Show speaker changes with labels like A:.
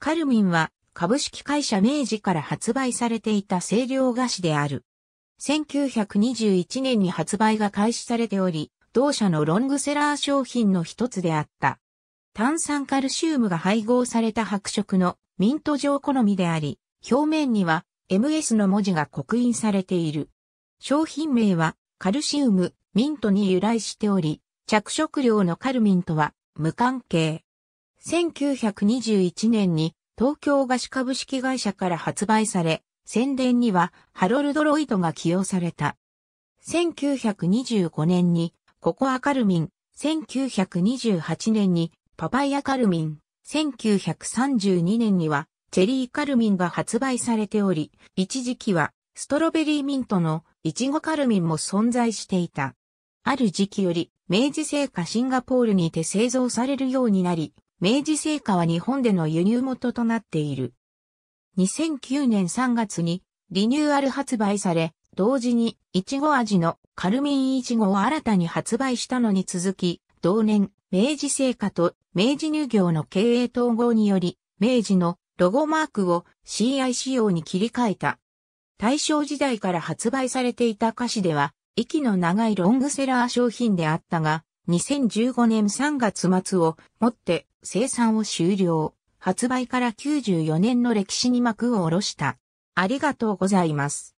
A: カルミンは株式会社明治から発売されていた清涼菓子である。1921年に発売が開始されており、同社のロングセラー商品の一つであった。炭酸カルシウムが配合された白色のミント状好みであり、表面には MS の文字が刻印されている。商品名はカルシウム、ミントに由来しており、着色料のカルミンとは無関係。1921年に東京菓子株式会社から発売され、宣伝にはハロルド・ロイトが起用された。1925年にココアカルミン、1928年にパパイヤカルミン、1932年にはチェリーカルミンが発売されており、一時期はストロベリーミントのイチゴカルミンも存在していた。ある時期より明治製菓シンガポールにて製造されるようになり、明治製菓は日本での輸入元となっている。2009年3月にリニューアル発売され、同時にいちご味のカルミンいちごを新たに発売したのに続き、同年、明治製菓と明治乳業の経営統合により、明治のロゴマークを CI 仕様に切り替えた。大正時代から発売されていた菓子では、息の長いロングセラー商品であったが、2015年3月末をもって生産を終了。発売から94年の歴史に幕を下ろした。ありがとうございます。